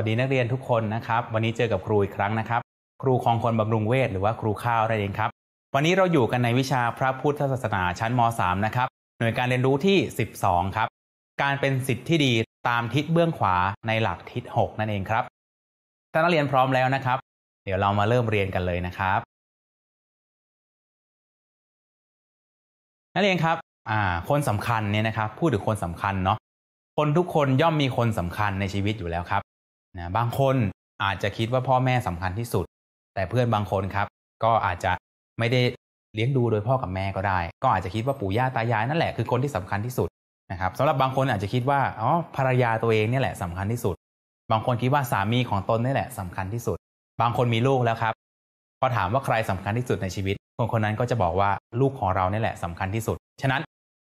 วัสดีนักเรียนทุกคนนะครับ วันนี้เจอกับครูอีกครั้งนะครับ ครูของคนบำรุงเวทหรือว่าครูข้าวอะไรเองครับ วันนี้เราอยู่กันในวิชาพระพุทธศาสนาชั้นม .3 นะครับหน่วยการเรียนรู้ที่ 12 ครับ การเป็นสิทธิ์ที่ดีตามทิศเบื้องขวาในหลักทิศ6นั่นเองครับถ้านักเรียนพร้อมแล้วนะครับ เดี๋ยวเรามาเริ่มเรียนกันเลยนะครับ นักเรียนครับคนสำคัญเนี่ยนะครับ พูดถึงคนสำคัญเนาะคนทุกคนย่อมมีคนสำคัญในชีวิตอยู่แล้วครับนะบางคนอาจจะคิดว่าพ่อแม่สำคัญที่สุด แต่เพื่อนบางคนครับก็อาจจะไม่ได้เลี้ยงดูโดยพ่อกับแม่ก็ได้ ก็อาจจะคิดว่าปู่ย่าตายายนั่นแหละคือคนที่สำคัญที่สุดนะครับสำหรับบางคนอาจจะคิดว่าอ๋อภรรยาตัวเองเนี่ยแหละสำคัญที่สุด บางคนคิดว่าสามีของตนนี่แหละสำคัญที่สุด บางคนมีลูกแล้วครับพอถามว่าใครสำคัญที่สุดในชีวิตคนคนนั้นก็จะบอกว่าลูกของเราเนี่ยแหละสำคัญที่สุด ฉะนั้น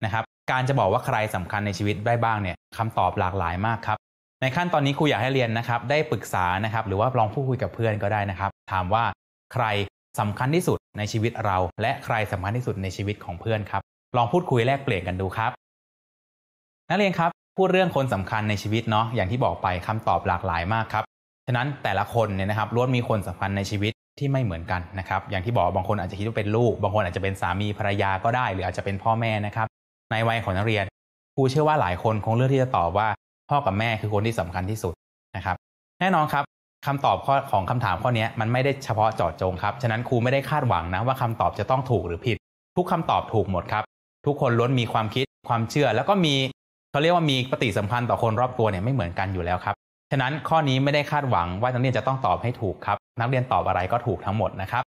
นะครับการจะบอกว่าใครสำคัญในชีวิตได้บ้างเนี่ยคำตอบหลากหลายมากครับในขั้นตอนนี้ครูอยากให้เรียนนะครับได้ปรึกษานะครับ หรือว่าลองพูดคุยกับเพื่อนก็ได้นะครับ ถามว่าใครสำคัญที่สุดในชีวิตเรา และใครสำคัญที่สุดในชีวิตของเพื่อนครับลองพูดคุยแลกเปลี่ยนกันดูครับ นักเรียนครับพูดเรื่องคนสำคัญในชีวิตเนาะอย่างที่บอกไปคำตอบหลากหลายมากครับ ฉะนั้นแต่ละคนเนี่ยนะครับล้วนมีคนสำคัญในชีวิตที่ไม่เหมือนกันนะครับอย่างที่บอกบางคนอาจจะคิดว่าเป็นลูกบางคนอาจจะเป็นสามีภรรยาก็ได้ หรืออาจจะเป็นพ่อแม่นะครับ ในวัยของนักเรียนครูเชื่อว่าหลายคนคงเลือกที่จะตอบว่าพ่อ กับแม่คือคนที่สำคัญที่สุดนะครับ แน่นอนครับคำตอบข้อของคำถามข้อนี้มันไม่ได้เฉพาะเจาะจงครับ ฉะนั้นครูไม่ได้คาดหวังนะว่าคำตอบจะต้องถูกหรือผิด ทุกคำตอบถูกหมดครับ ทุกคนล้วนมีความคิด ความเชื่อแล้วก็มีเขาเรียกว่ามีปฏิสัมพันธ์ต่อคนรอบตัวเนี่ยไม่เหมือนกันอยู่แล้วครับ ฉะนั้นข้อนี้ไม่ได้คาดหวังว่านักเรียนจะต้องตอบให้ถูกครับ นักเรียนตอบอะไรก็ถูกทั้งหมดนะครับ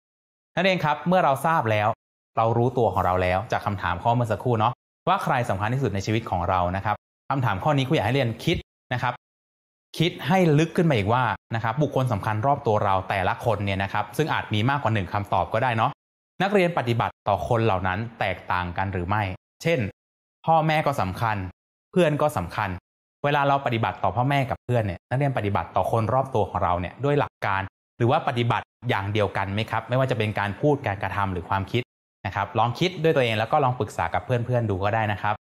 นักเรียนครับเมื่อเราทราบแล้ว เรารู้ตัวของเราแล้ว จากคำถามข้อเมื่อสักครู่เนาะว่าใครสำคัญที่สุดในชีวิตของเรานะครับคำถามข้อนี้ครูอยากให้เรียนคิดนะครับ คิดให้ลึกขึ้นมาอีกว่านะครับ บุคคลสำคัญรอบตัวเราแต่ละคนเนี่ยนะครับ ซึ่งอาจมีมากกว่าหนึ่งคำตอบก็ได้เนาะนักเรียนปฏิบัติต่อคนเหล่านั้นแตกต่างกันหรือไม่ เช่น พ่อแม่ก็สำคัญ เพื่อนก็สำคัญ เวลาเราปฏิบัติต่อพ่อแม่กับเพื่อนเนี่ยนักเรียนปฏิบัติต่อคนรอบตัวของเราเนี่ยด้วยหลักการ หรือว่าปฏิบัติอย่างเดียวกันไหมครับ ไม่ว่าจะเป็นการพูดการกระทำหรือความคิดนะครับลองคิดด้วยตัวเองแล้วก็ลองปรึกษากับเพื่อนๆดูก็ได้นะครับ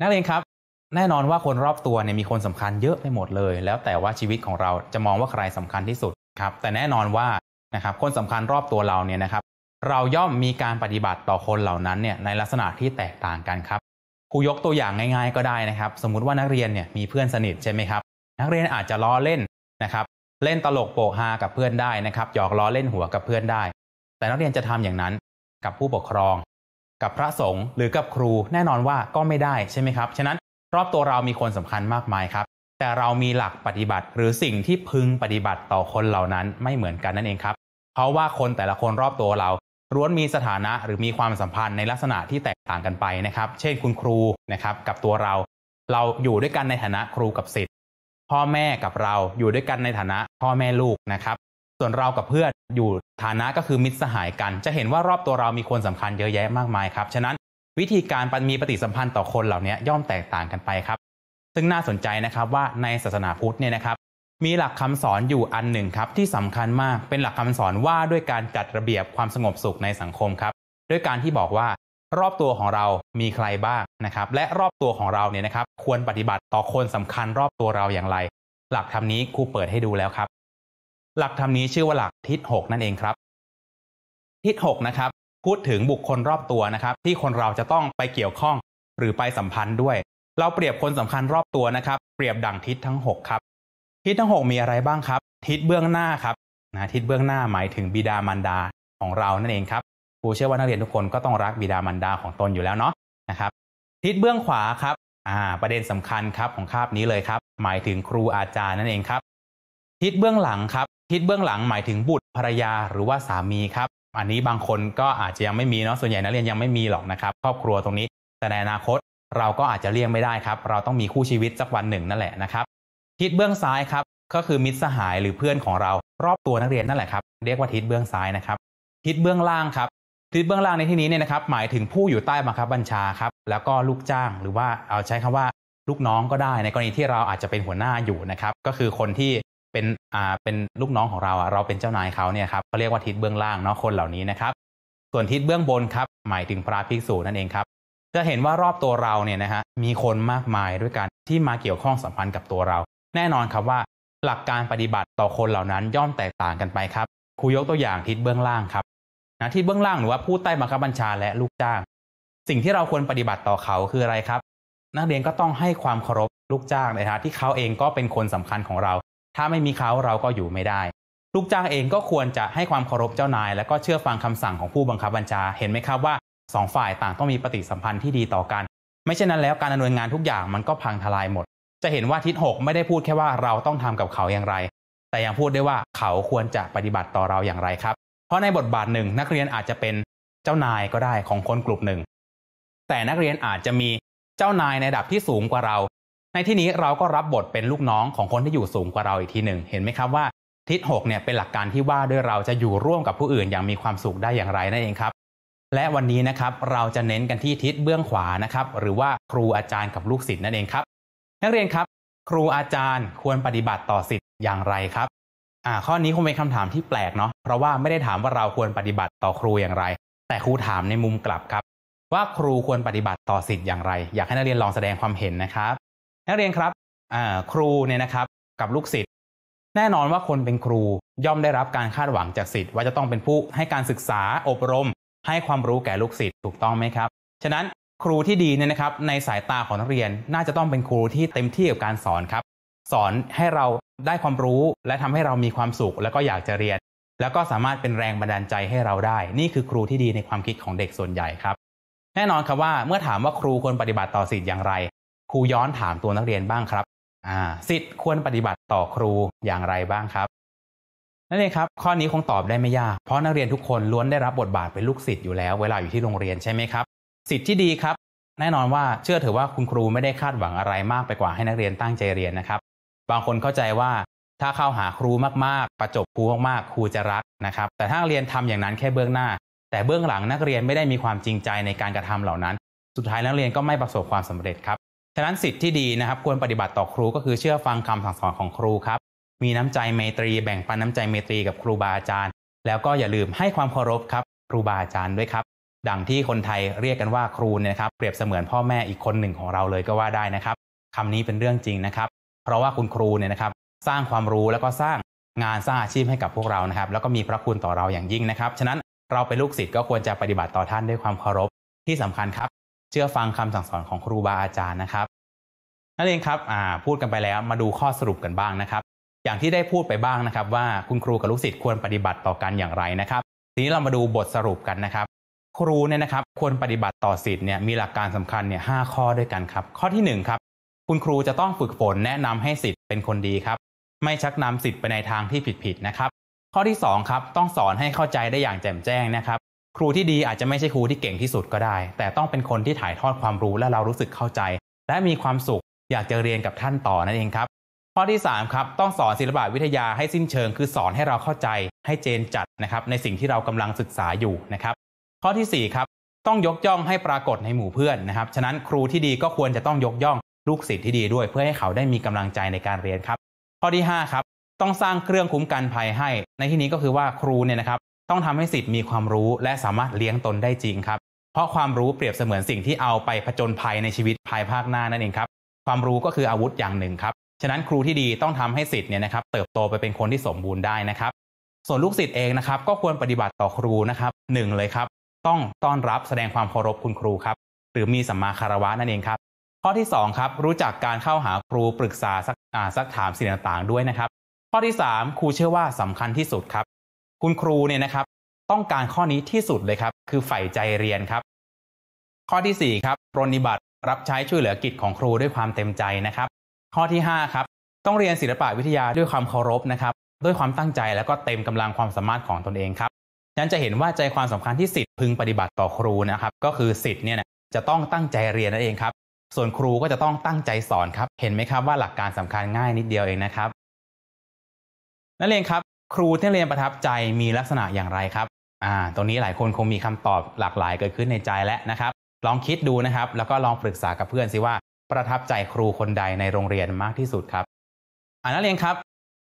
นักเรียนครับแน่นอนว่าคนรอบตัวเนี่ย มีคนสำคัญเยอะไปหมดเลย แล้วแต่ว่าชีวิตของเราจะมองว่าใครสำคัญที่สุดครับ แต่แน่นอนว่านะครับคนสำคัญรอบตัวเราเนี่ยนะครับ เราย่อมมีการปฏิบัติต่อคนเหล่านั้นเนี่ยในลักษณะที่แตกต่างกันครับ ครูยกตัวอย่างง่ายๆก็ได้นะครับ สมมุติว่านักเรียนเนี่ยมีเพื่อนสนิท ใช่ไหมครับ นักเรียนอาจจะล้อเล่นนะครับเล่นตลกโปกฮากับเพื่อนได้นะครับหยอกล้อเล่นหัวกับเพื่อนได้ แต่นักเรียนจะทำอย่างนั้นกับผู้ปกครอง กับพระสงฆ์หรือกับครูแน่นอนว่าก็ไม่ได้ใช่ไหมครับฉะนั้นรอบตัวเรามีคนสำคัญมากมายครับ แต่เรามีหลักปฏิบัติหรือสิ่งที่พึงปฏิบัติต่อคนเหล่านั้นไม่เหมือนกันนั่นเองครับ เพราะว่าคนแต่ละคนรอบตัวเราล้วนมีสถานะหรือมีความสัมพันธ์ในลักษณะที่แตกต่างกันไปนะครับ เช่นคุณครูนะครับกับตัวเรา เราอยู่ด้วยกันในฐานะครูกับศิษย์พ่อแม่กับเราอยู่ด้วยกันในฐานะ พ่อแม่ลูกนะครับ ส่วนเรากับเพื่อนอยู่ฐานะก็คือมิตรสหายกัน จะเห็นว่ารอบตัวเรามีคนสำคัญเยอะแยะมากมายครับฉะนั้นวิธีการมีปฏิสัมพันธ์ต่อคนเหล่านี้ย่อมแตกต่างกันไปครับ ซึ่งน่าสนใจนะครับว่าในศาสนาพุทธเนี่ยนะครับ มีหลักคำสอนอยู่อันหนึ่งครับ ที่สำคัญมากเป็นหลักคำสอนว่าด้วยการจัดระเบียบความสงบสุขในสังคมครับ ด้วยการที่บอกว่า รอบตัวของเรา มีใครบ้างนะครับ และรอบตัวของเราเนี่ยนะครับ ควรปฏิบัติต่อคนสำคัญรอบตัวเราอย่างไร หลักธรรมนี้ครูเปิดให้ดูแล้วครับ หลักธรรมนี้ชื่อว่าหลักทิศหกนั่นเองครับทิศหกนะครับพูดถึงบุคคลรอบตัวนะครับ ที่คนเราจะต้องไปเกี่ยวข้อง หรือไปสัมพันธ์ด้วย เราเปรียบคนสำคัญรอบตัวนะครับ เปรียบดังทิศทั้ง6ครับ ทิศทั้ง 6 มีอะไรบ้างครับ ทิศเบื้องหน้าครับนะทิศเบื้องหน้าหมายถึงบิดามารดาของเรานั่นเองครับครูเชื่อว่านักเรียนทุกคนก็ต้องรักบิดามารดาของตนอยู่แล้วเนาะนะครับ ทิศเบื้องขวาครับ อ่า ประเด็นสำคัญครับของคาบนี้เลยครับ หมายถึงครูอาจารย์นั่นเองครับ ทิศเบื้องหลังครับ ทิศเบื้องหลังหมายถึงบุตรภรรยาหรือว่าสามีครับอันนี้บางคนก็อาจจะยังไม่มีเนาะส่วนใหญ่นักเรียนยังไม่มีหรอกนะครับครอบครัวตรงนี้ แต่ในอนาคตเราก็อาจจะเลี่ยงไม่ได้ครับ เราต้องมีคู่ชีวิตสักวันหนึ่งนั่นแหละนะครับ ทิศเบื้องซ้ายครับก็คือมิตรสหายหรือเพื่อนของเรารอบตัวนักเรียนนั่นแหละครับ เรียกว่าทิศเบื้องซ้ายนะครับทิศเบื้องล่างครับทิศเบื้องล่างในที่นี้เนี่ยนะครับ หมายถึงผู้อยู่ใต้บังคับบัญชาครับ แล้วก็ลูกจ้างหรือว่าเอาใช้คำว่า ลูกน้องก็ได้ในกรณีที่เราอาจจะเป็นหัวหน้าอยู่นะครับ ก็คือคนที่เป็นอ่าเป็นลูกน้องของเราอ่ะ เราเป็นเจ้านายเขาเนี่ยครับเขาเรียกว่าทิศเบื้องล่างเนาะคนเหล่านี้นะครับ ส่วนทิศเบื้องบนครับ หมายถึงพระภิกษุนั่นเองครับจะเห็นว่ารอบตัวเราเนี่ยนะฮะมีคนมากมายด้วยกัน ที่มาเกี่ยวข้องสัมพันธ์กับตัวเรา แน่นอนครับว่าหลักการปฏิบัติต่อคนเหล่านั้นย่อมแตกต่างกันไปครับครูยกตัวอย่างทิศเบื้องล่างครับนะทิศเบื้องล่างหรือว่าผู้ใต้บังคับบัญชาและลูกจ้างสิ่งที่เราควรปฏิบัติต่อเขาคืออะไรครับ นักเรียนก็ต้องให้ความเคารพลูกจ้างนะฮะที่เขาเองก็เป็นคนสำคัญของเราถ้าไม่มีเขาเราก็อยู่ไม่ได้ ลูกจ้างเองก็ควรจะให้ความเคารพเจ้านายและก็เชื่อฟังคำสั่งของผู้บังคับบัญชา เห็นไหมครับว่า2ฝ่ายต่างต้องมีปฏิสัมพันธ์ที่ดีต่อกัน ไม่เช่นนั้นแล้วการดำเนินงานทุกอย่างมันก็พังทลายหมด จะเห็นว่าทิศหกไม่ได้พูดแค่ว่าเราต้องทำกับเขาอย่างไร แต่ยังพูดได้ว่าเขาควรจะปฏิบัติต่อเราอย่างไรครับ เพราะในบทบาทหนึ่งนักเรียนอาจจะเป็นเจ้านายก็ได้ของคนกลุ่มหนึ่ง แต่นักเรียนอาจจะมีเจ้านายในระดับที่สูงกว่าเราในที่นี้เราก็รับบทเป็นลูกน้องของคนที่อยู่สูงกว่าเราอีกทีหนึ่งเห็นไหมครับว่าทิศ6เนี่ยเป็นหลักการที่ว่าด้วยเราจะอยู่ร่วมกับผู้อื่นอย่างมีความสุขได้อย่างไรนั่นเองครับ และวันนี้นะครับเราจะเน้นกันที่ทิศเบื้องขวานะครับ หรือว่าครูอาจารย์กับลูกศิษย์นั่นเองครับ นักเรียนครับครูอาจารย์ควรปฏิบัติต่อศิษย์อย่างไรครับ อ่าข้อนี้คงเป็นคำถามที่แปลกเนาะเพราะว่าไม่ได้ถามว่าเราควรปฏิบัติต่อครูอย่างไร แต่ครูถามในมุมกลับครับ ว่าครูควรปฏิบัติต่อศิษย์อย่างไร อยากให้นักเรียนลองแสดงความเห็นนะครับนักเรียน ครับครูเนี่ยนะครับกับลูกศิษย์แน่นอนว่าคนเป็นครูย่อมได้รับการคาดหวังจากศิษย์ว่าจะต้องเป็นผู้ให้การศึกษาอบรม ให้ความรู้แก่ลูกศิษย์ถูกต้องไหมครับฉะนั้นครูที่ดีเนี่ยนะครับในสายตาของนักเรียนน่าจะต้องเป็นครูที่เต็มที่กับการสอนครับ สอนให้เราได้ความรู้และทำให้เรามีความสุขแล้วก็อยากจะเรียน แล้วก็สามารถเป็นแรงบันดาลใจให้เราได้ นี่คือครูที่ดีในความคิดของเด็กส่วนใหญ่ครับ แน่นอนครับว่าเมื่อถามว่าครูควรปฏิบัติต่อสิทธิ์อย่างไรครูย้อนถามตัวนักเรียนบ้างครับ สิทธิ์ควรปฏิบัติต่อครูอย่างไรบ้างครับ นั่นเองครับ ข้อนี้คงตอบได้ไม่ยาก เพราะนักเรียนทุกคนล้วนได้รับบทบาทเป็นลูกศิษย์อยู่แล้ว เวลาอยู่ที่โรงเรียนใช่ไหมครับ สิทธิ์ที่ดีครับ แน่นอนว่าเชื่อเถอะว่าคุณครูไม่ได้คาดหวังอะไรมากไปกว่าให้นักเรียนตั้งใจเรียนนะครับ บางคนเข้าใจว่า ถ้าเข้าหาครูมากๆ ประจบครูมากๆ ครูจะรักนะครับ แต่ถ้าเรียนทำอย่างนั้นแค่เบื้องหน้า แต่เบื้องหลังนักเรียนไม่ได้มีความจริงใจในการกระทำเหล่านั้น สุดท้ายนักเรียนก็ไม่ประสบความสำเร็จครับฉะนั้นสิทธิ์ที่ดีนะครับควรปฏิบัติต่อครูก็คือเชื่อฟังคำสั่งสอนของครูครับมีน้ำใจเมตรีแบ่งปันน้ำใจเมตรีกับครูบาอาจารย์ แล้วก็อย่าลืมให้ความเคารพครับ ครูบาอาจารย์ด้วยครับ ดังที่คนไทยเรียกกันว่าครูเนี่ยครับ เปรียบเสมือนพ่อแม่อีกคนหนึ่งของเราเลยก็ว่าได้นะครับคำนี้เป็นเรื่องจริงนะครับ เพราะว่าคุณครูเนี่ยนะครับ สร้างความรู้แล้วก็สร้างงานสร้างอาชีพให้กับพวกเรานะครับ แล้วก็มีพระคุณต่อเราอย่างยิ่งนะครับฉะนั้นเราเป็นลูกศิษย์ก็ควรจะปฏิบัติต่อท่านด้วยความเคารพที่สำคัญครับ เชื่อฟังคำสั่งสอนของครูบาอาจารย์นะครับนั่นเองครับพูดกันไปแล้ว มาดูข้อสรุปกันบ้างนะครับ อย่างที่ได้พูดไปบ้างนะครับ ว่าคุณครูกับลูกศิษย์ควรปฏิบัติต่อกันอย่างไรนะครับ ทีนี้เรามาดูบทสรุปกันนะครับ ครูเนี่ยนะครับควรปฏิบัติต่อศิษย์เนี่ยมีหลักการสำคัญเนี่ยหข้อด้วยกันครับ ข้อที่1ครับคุณครูจะต้องฝึกฝนแนะนำให้ศิษย์เป็นคนดีครับไม่ชักนำศิษย์ไปในทางที่ผิดๆนะครับข้อที่2ครับต้องสอนให้เข้าใจได้อย่างแจ่มแจ้งนะครับครูที่ดีอาจจะไม่ใช่ครูที่เก่งที่สุดก็ได้ แต่ต้องเป็นคนที่ถ่ายทอดความรู้และเรารู้สึกเข้าใจ และมีความสุขอยากจะเรียนกับท่านต่อนั่นเองครับข้อที่3ครับต้องสอนศิลปะวิทยาให้สิ้นเชิง คือสอนให้เราเข้าใจให้เจนจัดนะครับในสิ่งที่เรากำลังศึกษาอยู่นะครับข้อที่4ครับต้องยกย่องให้ปรากฏในหมู่เพื่อนนะครับฉะนั้นครูที่ดีก็ควรจะต้องยกย่องลูกศิษย์ที่ดีด้วย เพื่อให้เขาได้มีกำลังใจในการเรียนครับข้อที่5ครับต้องสร้างเครื่องคุ้มกันภัยให้ ในที่นี้ก็คือว่าครูเนี่ยนะครับต้องทำให้สิทธิ์มีความรู้และสามารถเลี้ยงตนได้จริงครับเพราะความรู้เปรียบเสมือนสิ่งที่เอาไปผจญภัยในชีวิตภายภาคหน้านั่นเองครับความรู้ก็คืออาวุธอย่างหนึ่งครับ ฉะนั้นครูที่ดีต้องทำให้สิทธิ์เนี่ยนะครับ เติบโตไปเป็นคนที่สมบูรณ์ได้นะครับ ส่วนลูกศิษย์เองนะครับ ก็ควรปฏิบัติต่อครูนะครับหนึ่งเลยครับ ต้องต้อนรับแสดงความเคารพคุณครูครับ หรือมีสัมมาคารวะนั่นเองครับข้อที่ 2 ครับรู้จักการเข้าหาครูปรึกษาสักสักถามสิ่งต่างๆด้วยนะครับ ข้อที่ 3 ครูเชื่อว่าสำคัญที่สุดครับ คุณครูเนี่ยนะครับ ต้องการข้อนี้ที่สุดเลยครับคือใฝ่ใจเรียนครับ ข้อที่4ครับปรนิบัติรับใช้ช่วยเหลือกิจของครูด้วยความเต็มใจนะครับ ข้อที่5ครับต้องเรียนศิลปะวิทยาด้วยความเคารพนะครับด้วยความตั้งใจแล้วก็เต็มกำลังความสามารถของตนเองครับนั้นจะเห็นว่าใจความสำคัญที่สิทธิ์พึงปฏิบัติต่อครูนะครับก็คือสิทธิ์เนี่ยจะต้องตั้งใจเรียนนั่นเองครับ ส่วนครูก็จะต้องตั้งใจสอนครับเห็นไหมครับว่าหลักการสำคัญง่ายนิดเดียวเองนะครับ นักเรียนครับ ครูที่เรียนประทับใจมีลักษณะอย่างไรครับอ่า ตรงนี้หลายคนคงมีคำตอบหลากหลาย เกิดขึ้นในใจแล้วนะครับลองคิดดูนะครับ แล้วก็ลองปรึกษากับเพื่อนสิว่าประทับใจครูคนใดในโรงเรียนมากที่สุดครับอ่านักเรียนครับ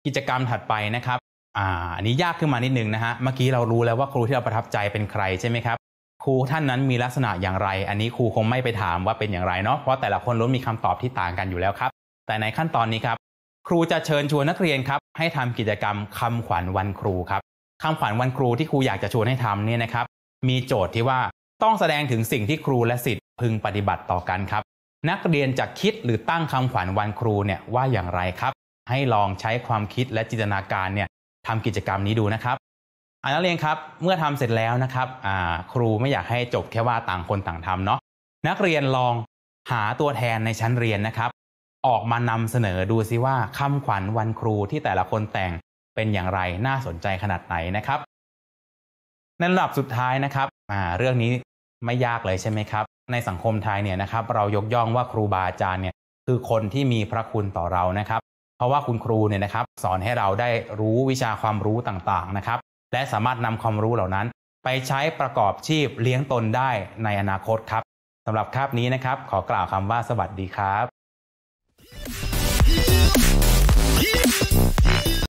กิจกรรมถัดไปนะครับอ่าอันนี้ยากขึ้นมานิดนึงนะฮะเมื่อกี้เรารู้แล้วว่าครูที่เราประทับใจเป็นใครใช่ไหมครับ ครูท่านนั้นมีลักษณะอย่างไร อันนี้ครูคงไม่ไปถามว่าเป็นอย่างไรเนาะเพราะแต่ละคนล้วนมีคำตอบที่ต่างกันอยู่แล้วครับแต่ในขั้นตอนนี้ครับครูจะเชิญชวนนักเรียนครับให้ทำกิจกรรมคำขวัญวันครูครับคาขวัญวันครูที่ครูอยากจะชวนให้ทำเนี่ยนะครับมีโจทย์ที่ว่าต้องแสดงถึงสิ่งที่ครูและสิทธิ์พึงปฏิบัติต่อกันครับ นักเรียนจะคิดหรือตั้งคำขวัญวันครูเนี่ยว่าอย่างไรครับ ให้ลองใช้ความคิดและจินตนาการเนี่ยทำกิจกรรมนี้ดูนะครับอานักเรียนครับเมื่อทำเสร็จแล้วนะครับ ครูไม่อยากให้จบแค่ว่าต่างคนต่างทำเนาะนักเรียนลองหาตัวแทนในชั้นเรียนนะครับ ออกมานำเสนอดูซิว่าคำขวัญวันครูที่แต่ละคนแต่งเป็นอย่างไรน่าสนใจขนาดไหนนะครับในระดับสุดท้ายนะครับเรื่องนี้ไม่ยากเลยใช่ไหมครับ ในสังคมไทยเนี่ยนะครับเรายกย่องว่าครูบาอาจารย์เนี่ยคือคนที่มีพระคุณต่อเรานะครับ เพราะว่าคุณครูเนี่ยนะครับสอนให้เราได้รู้วิชาความรู้ต่างๆนะครับ และสามารถนำความรู้เหล่านั้น ไปใช้ประกอบชีพเลี้ยงตนได้ในอนาคตครับสำหรับคาบนี้นะครับ ขอกล่าวคำว่าสวัสดีครับ